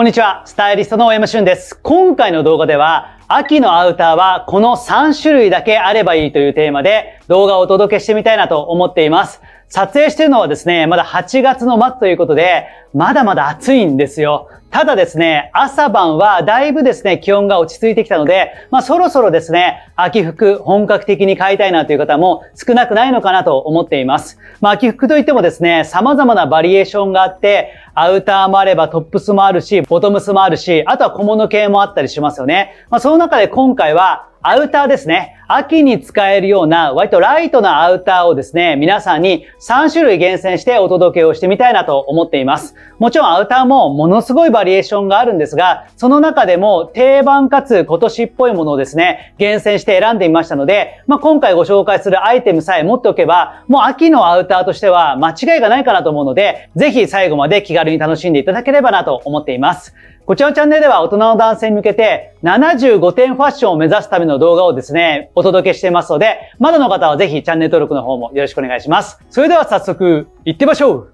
こんにちは、スタイリストの大山俊です。今回の動画では、秋のアウターはこの3種類だけあればいいというテーマで動画をお届けしてみたいなと思っています。撮影してるのはですね、まだ8月の末ということで、まだまだ暑いんですよ。ただですね、朝晩はだいぶですね、気温が落ち着いてきたので、まあそろそろですね、秋服本格的に買いたいなという方も少なくないのかなと思っています。まあ秋服といってもですね、様々なバリエーションがあって、アウターもあればトップスもあるし、ボトムスもあるし、あとは小物系もあったりしますよね。まあその中で今回はアウターですね。秋に使えるような割とライトなアウターをですね、皆さんに3種類厳選してお届けをしてみたいなと思っています。もちろんアウターもものすごいバリエーションがあるんですが、その中でも定番かつ今年っぽいものをですね、厳選して選んでみましたので、まあ、今回ご紹介するアイテムさえ持っておけば、もう秋のアウターとしては間違いがないかなと思うので、ぜひ最後まで気軽に楽しんでいただければなと思っています。こちらのチャンネルでは大人の男性に向けて75点ファッションを目指すための動画をですね、お届けしていますので、まだの方はぜひチャンネル登録の方もよろしくお願いします。それでは早速、行ってみましょう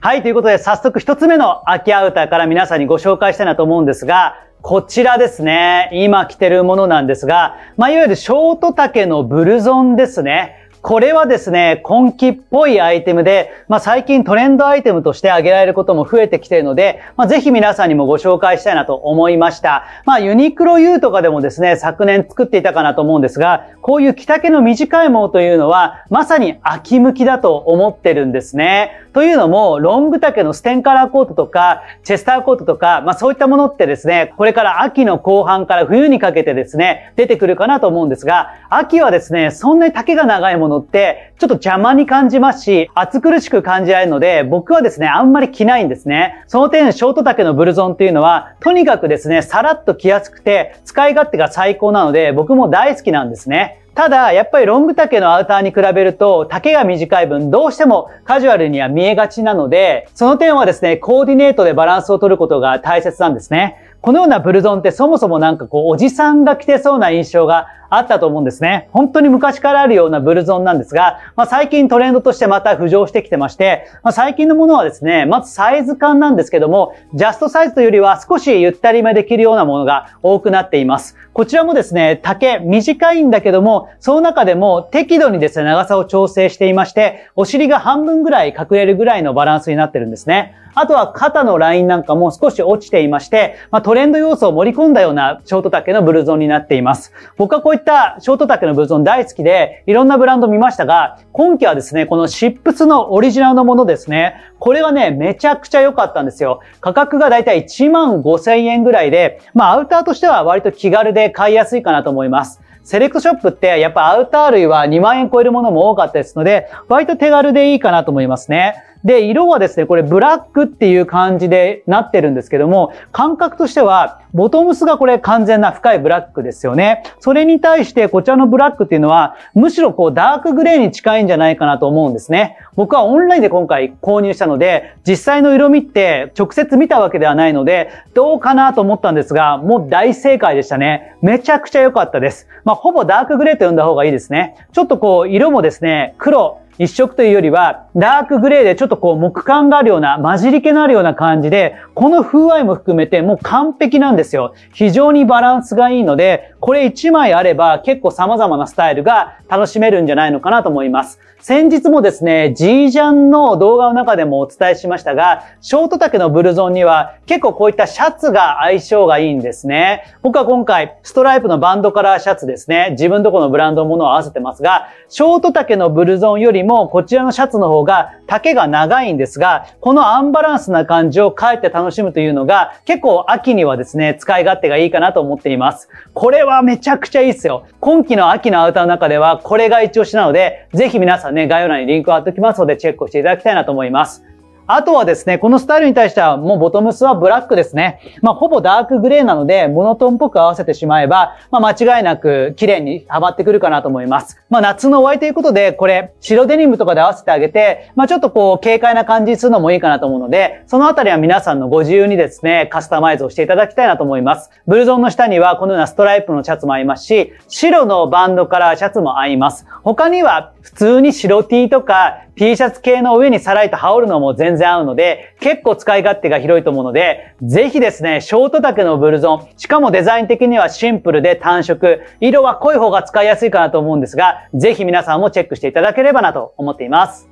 はい、ということで早速一つ目の秋アウターから皆さんにご紹介したいなと思うんですが、こちらですね。今着てるものなんですが、まあ、いわゆるショート丈のブルゾンですね。これはですね、今季っぽいアイテムで、まあ、最近トレンドアイテムとして挙げられることも増えてきているので、まあ、ぜひ皆さんにもご紹介したいなと思いました。まあ、ユニクロ U とかでもですね、昨年作っていたかなと思うんですが、こういう着丈の短いものというのは、まさに秋向きだと思ってるんですね。というのも、ロング丈のステンカラーコートとか、チェスターコートとか、まあ、そういったものってですね、これから秋の後半から冬にかけてですね、出てくるかなと思うんですが、秋はですね、そんなに丈が長いもののってちょっと邪魔に感じますし、暑苦しく感じられるので、僕はですね、あんまり着ないんですね。その点、ショート丈のブルゾンっていうのは、とにかくですね、さらっと着やすくて、使い勝手が最高なので、僕も大好きなんですね。ただ、やっぱりロング丈のアウターに比べると、丈が短い分、どうしてもカジュアルには見えがちなので、その点はですね、コーディネートでバランスを取ることが大切なんですね。このようなブルゾンってそもそもなんかこう、おじさんが着てそうな印象があったと思うんですね。本当に昔からあるようなブルゾンなんですが、まあ、最近トレンドとしてまた浮上してきてまして、まあ、最近のものはですね、まずサイズ感なんですけども、ジャストサイズというよりは少しゆったりめできるようなものが多くなっています。こちらもですね、丈短いんだけども、その中でも適度にですね、長さを調整していまして、お尻が半分ぐらい隠れるぐらいのバランスになってるんですね。あとは肩のラインなんかも少し落ちていまして、まあ、トレンド要素を盛り込んだようなショート丈のブルゾンになっています。僕はこういっったショート丈のブーツも大好きで、いろんなブランド見ましたが、今季はですね、このシップスのオリジナルのものですね。これはね、めちゃくちゃ良かったんですよ。価格がだいたい1万5千円ぐらいで、まあアウターとしては割と気軽で買いやすいかなと思います。セレクトショップってやっぱアウター類は2万円超えるものも多かったですので、割と手軽でいいかなと思いますね。で、色はですね、これブラックっていう感じでなってるんですけども、感覚としては、ボトムスがこれ完全な深いブラックですよね。それに対して、こちらのブラックっていうのは、むしろこうダークグレーに近いんじゃないかなと思うんですね。僕はオンラインで今回購入したので、実際の色味って直接見たわけではないので、どうかなと思ったんですが、もう大正解でしたね。めちゃくちゃ良かったです。まあ、ほぼダークグレーと呼んだ方がいいですね。ちょっとこう、色もですね、黒、一色というよりは、ダークグレーでちょっとこう木感があるような、混じり気のあるような感じで、この風合いも含めてもう完璧なんですよ。非常にバランスがいいので、これ1枚あれば結構様々なスタイルが楽しめるんじゃないのかなと思います。先日もですね、G ジャンの動画の中でもお伝えしましたが、ショート丈のブルゾンには結構こういったシャツが相性がいいんですね。僕は今回、ストライプのバンドカラーシャツですね、自分とこのブランドのものを合わせてますが、ショート丈のブルゾンよりもこちらのシャツの方方が丈が長いんですが、このアンバランスな感じを変えて楽しむというのが、結構秋にはですね、使い勝手がいいかなと思っています。これはめちゃくちゃいいですよ。今季の秋のアウターの中では、これが一押しなので、ぜひ皆さんね、概要欄にリンクを貼っておきますので、チェックしていただきたいなと思います。あとはですね、このスタイルに対してはもうボトムスはブラックですね。まあ、ほぼダークグレーなので、モノトーンっぽく合わせてしまえば、まあ、間違いなく綺麗にハまってくるかなと思います。まあ、夏の終わりということで、これ、白デニムとかで合わせてあげて、まあ、ちょっとこう、軽快な感じにするのもいいかなと思うので、そのあたりは皆さんのご自由にですね、カスタマイズをしていただきたいなと思います。ブルゾンの下にはこのようなストライプのシャツも合いますし、白のバンドカラーシャツも合います。他には、普通に白 T とか、T シャツ系の上にさらりと羽織るのも全然合うので、結構使い勝手が広いと思うので、ぜひですね、ショート丈のブルゾン、しかもデザイン的にはシンプルで単色、色は濃い方が使いやすいかなと思うんですが、ぜひ皆さんもチェックしていただければなと思っています。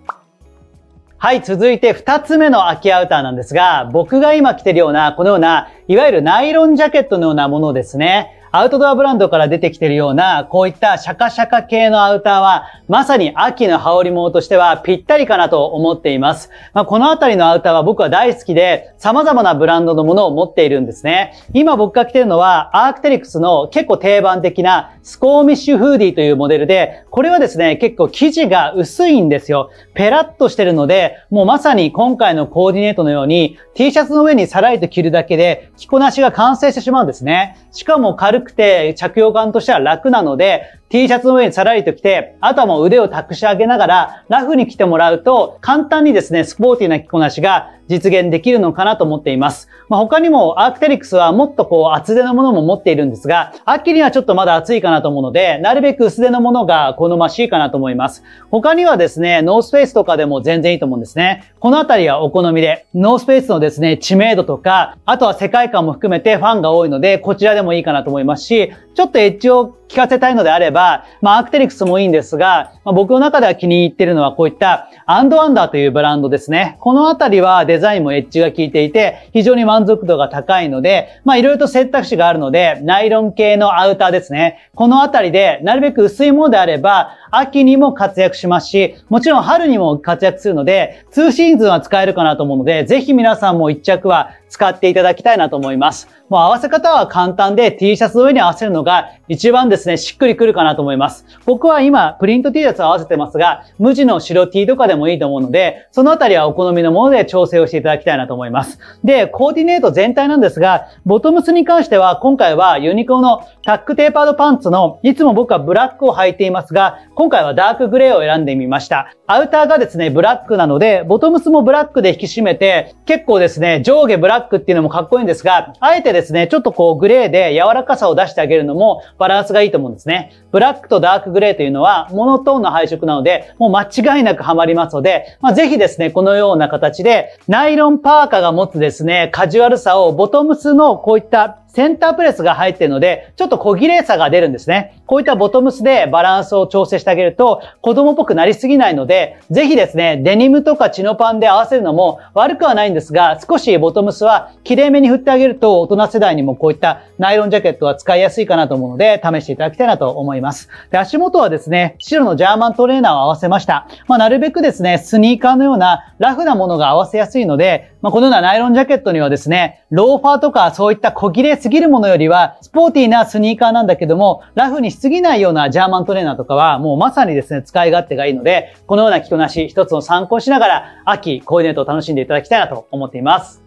はい、続いて2つ目の秋アウターなんですが、僕が今着てるような、このような、いわゆるナイロンジャケットのようなものですね。アウトドアブランドから出てきてるような、こういったシャカシャカ系のアウターは、まさに秋の羽織物としてはぴったりかなと思っています。まあ、このあたりのアウターは僕は大好きで、様々なブランドのものを持っているんですね。今僕が着てるのは、アークテリクスの結構定番的なスコーミッシュフーディというモデルで、これはですね、結構生地が薄いんですよ。ペラッとしてるので、もうまさに今回のコーディネートのように、T シャツの上にさらりと着るだけで、着こなしが完成してしまうんですね。しかも軽軽くて着用感としては楽なので、T シャツの上にさらりと着て、あとはもう腕を託し上げながら、ラフに着てもらうと、簡単にですね、スポーティーな着こなしが実現できるのかなと思っています。まあ、他にも、アークテリクスはもっとこう、厚手のものも持っているんですが、秋にはちょっとまだ暑いかなと思うので、なるべく薄手のものが好ましいかなと思います。他にはですね、ノースペースとかでも全然いいと思うんですね。このあたりはお好みで、ノースペースのですね、知名度とか、あとは世界観も含めてファンが多いので、こちらでもいいかなと思いますし、ちょっとエッジを効かせたいのであれば、まあ、アークテリクスもいいんですが、まあ、僕の中では気に入ってるのはこういったアンドアンダーというブランドですね。このあたりはデザインもエッジが効いていて、非常に満足度が高いので、まあ、いろいろと選択肢があるので、ナイロン系のアウターですね。このあたりで、なるべく薄いものであれば、秋にも活躍しますし、もちろん春にも活躍するので、2シーズンは使えるかなと思うので、ぜひ皆さんも1着は使っていただきたいなと思います。もう合わせ方は簡単で T シャツの上に合わせるのが一番ですね、しっくりくるかなと思います。僕は今、プリント T シャツを合わせてますが、無地の白 T とかでもいいと思うので、そのあたりはお好みのもので調整をしていただきたいなと思います。で、コーディネート全体なんですが、ボトムスに関しては今回はユニコーのタックテーパードパンツの、いつも僕はブラックを履いていますが、今回はダークグレーを選んでみました。アウターがですね、ブラックなので、ボトムスもブラックで引き締めて、結構ですね、上下ブラックっていうのもかっこいいんですが、あえてですね、ちょっとこうグレーで柔らかさを出してあげるのもバランスがいいと思うんですね。ブラックとダークグレーというのは、モノトーンの配色なので、もう間違いなくハマりますので、まあ、ぜひですね、このような形で、ナイロンパーカーが持つですね、カジュアルさをボトムスのこういったセンタープレスが入っているので、ちょっと小綺麗さが出るんですね。こういったボトムスでバランスを調整してあげると、子供っぽくなりすぎないので、ぜひですね、デニムとかチノパンで合わせるのも悪くはないんですが、少しボトムスは綺麗めに振ってあげると、大人世代にもこういったナイロンジャケットは使いやすいかなと思うので、試していただきたいなと思います。で、足元はですね、白のジャーマントレーナーを合わせました。まあ、なるべくですね、スニーカーのようなラフなものが合わせやすいので、まあ、このようなナイロンジャケットにはですね、ローファーとかそういった小切れすぎるものよりは、スポーティーなスニーカーなんだけども、ラフにしすぎないようなジャーマントレーナーとかは、もうまさにですね、使い勝手がいいので、このような着こなし、一つの参考しながら、秋、コーディネートを楽しんでいただきたいなと思っています。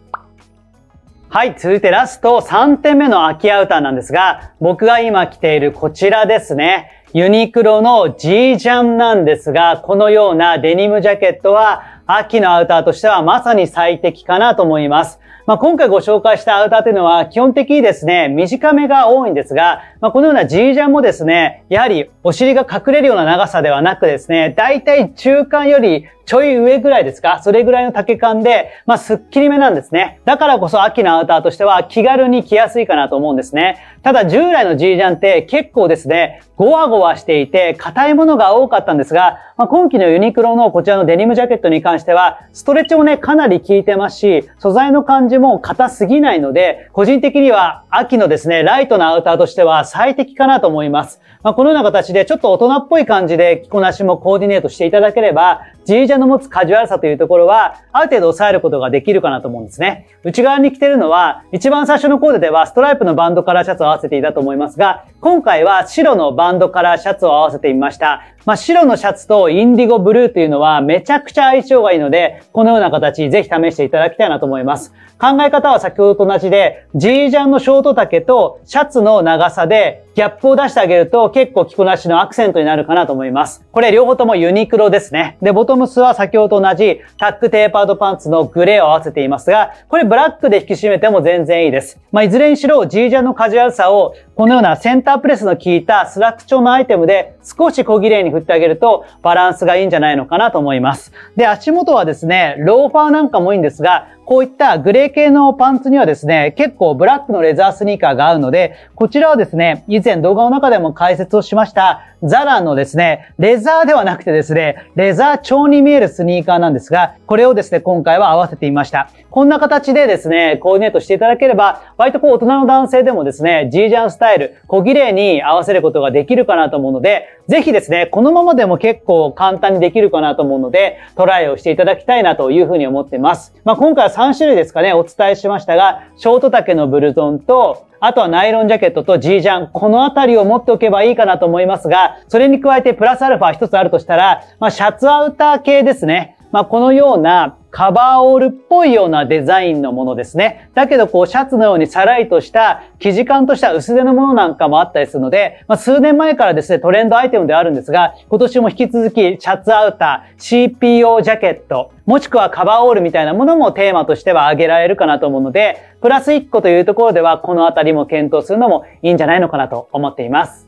はい、続いてラスト3点目の秋アウターなんですが、僕が今着ているこちらですね。ユニクロの G ジャンなんですが、このようなデニムジャケットは秋のアウターとしてはまさに最適かなと思います。まあ、今回ご紹介したアウターというのは基本的にですね、短めが多いんですが、まあ、このような G ジャンもですね、やはりお尻が隠れるような長さではなくですね、だいたい中間よりちょい上ぐらいですかそれぐらいの丈感で、まあ、スッキリめなんですね。だからこそ秋のアウターとしては気軽に着やすいかなと思うんですね。ただ従来の G ジャンって結構ですね、ゴワゴワしていて硬いものが多かったんですが、まあ、今季のユニクロのこちらのデニムジャケットに関しては、ストレッチもね、かなり効いてますし、素材の感じも硬すぎないので、個人的には秋のですね、ライトなアウターとしては最適かなと思います。まあ、このような形でちょっと大人っぽい感じで着こなしもコーディネートしていただければ、G ジャジの持つカジュアルさというところは、ある程度抑えることができるかなと思うんですね。内側に着てるのは、一番最初のコーデではストライプのバンドカラーシャツを合わせていたと思いますが、今回は白のバンドカラーシャツを合わせてみました。まあ、白のシャツとインディゴブルーっていうのはめちゃくちゃ相性がいいので、このような形ぜひ試していただきたいなと思います。考え方は先ほどと同じで、ジージャンのショート丈とシャツの長さでギャップを出してあげると結構着こなしのアクセントになるかなと思います。これ両方ともユニクロですね。で、ボトムスは先ほどと同じタックテーパードパンツのグレーを合わせていますが、これブラックで引き締めても全然いいです。まあ、いずれにしろジージャンのカジュアルさをこのようなセンタープレスの効いたスラック調のアイテムで少し小綺麗に振ってあげるとバランスがいいんじゃないのかなと思います。で、足元はですね、ローファーなんかもいいんですが、こういったグレー系のパンツにはですね、結構ブラックのレザースニーカーが合うので、こちらはですね、以前動画の中でも解説をしました、ザラのですね、レザーではなくてですね、レザー調に見えるスニーカーなんですが、これをですね、今回は合わせてみました。こんな形でですね、コーディネートしていただければ、割とこう大人の男性でもですね、ジージャンスタイル、小綺麗に合わせることができるかなと思うので、ぜひですね、このままでも結構簡単にできるかなと思うので、トライをしていただきたいなというふうに思っています。まあ、今回3種類ですかね、お伝えしましたが、ショート丈のブルゾンと、あとはナイロンジャケットと G ジャン。このあたりを持っておけばいいかなと思いますが、それに加えてプラスアルファ一つあるとしたら、まあ、シャツアウター系ですね。まあ、このようなカバーオールっぽいようなデザインのものですね。だけど、こう、シャツのようにさらりとした生地感とした薄手のものなんかもあったりするので、まあ、数年前からですね、トレンドアイテムではあるんですが、今年も引き続き、シャツアウター、CPO ジャケット、もしくはカバーオールみたいなものもテーマとしては挙げられるかなと思うので、プラス1個というところでは、このあたりも検討するのもいいんじゃないのかなと思っています。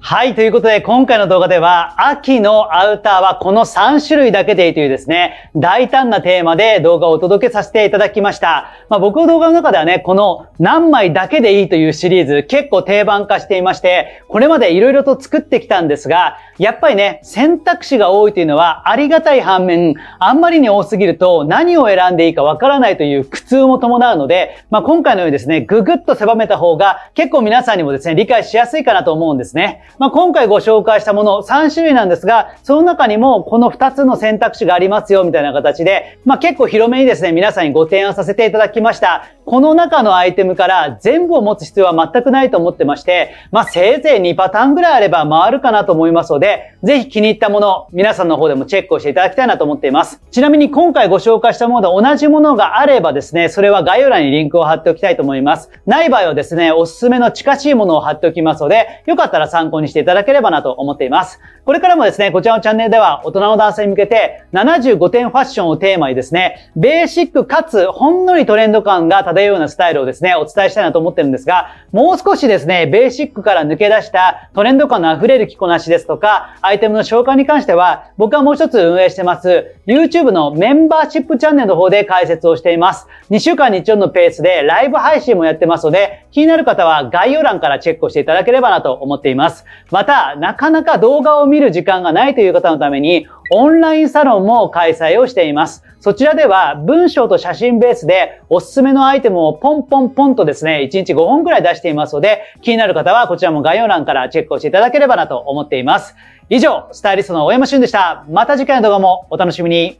はい。ということで、今回の動画では、秋のアウターはこの3種類だけでいいというですね、大胆なテーマで動画をお届けさせていただきました。まあ、僕の動画の中ではね、この何枚だけでいいというシリーズ結構定番化していまして、これまで色々と作ってきたんですが、やっぱりね、選択肢が多いというのはありがたい反面、あんまりに多すぎると何を選んでいいかわからないという苦痛も伴うので、まあ、今回のようにですね、ぐぐっと狭めた方が結構皆さんにもですね、理解しやすいかなと思うんですね。まあ、今回ご紹介したもの3種類なんですが、その中にもこの2つの選択肢がありますよみたいな形で、まあ、結構広めにですね、皆さんにご提案させていただきました。この中のアイテムから全部を持つ必要は全くないと思ってまして、まあ、せいぜい2パターンぐらいあれば回るかなと思いますので、ぜひ気に入ったもの、皆さんの方でもチェックをしていただきたいなと思っています。ちなみに今回ご紹介したものと同じものがあればですね、それは概要欄にリンクを貼っておきたいと思います。ない場合はですね、おすすめの近しいものを貼っておきますので、よかったら参考考にしていただければなと思っています。これからもですね、こちらのチャンネルでは大人の男性に向けて75点ファッションをテーマにですね、ベーシックかつほんのりトレンド感が漂うようなスタイルをですね、お伝えしたいなと思ってるんですが、もう少しですね、ベーシックから抜け出したトレンド感の溢れる着こなしですとか、アイテムの紹介に関しては、僕はもう一つ運営してます、YouTube のメンバーシップチャンネルの方で解説をしています。2週間に1度のペースでライブ配信もやってますので、気になる方は概要欄からチェックをしていただければなと思っています。また、なかなか動画を見る時間がないという方のために、オンラインサロンも開催をしています。そちらでは文章と写真ベースでおすすめのアイテムをポンポンポンとですね、1日5本くらい出していますので、気になる方はこちらも概要欄からチェックをしていただければなと思っています。以上、スタイリストの大山俊でした。また次回の動画もお楽しみに。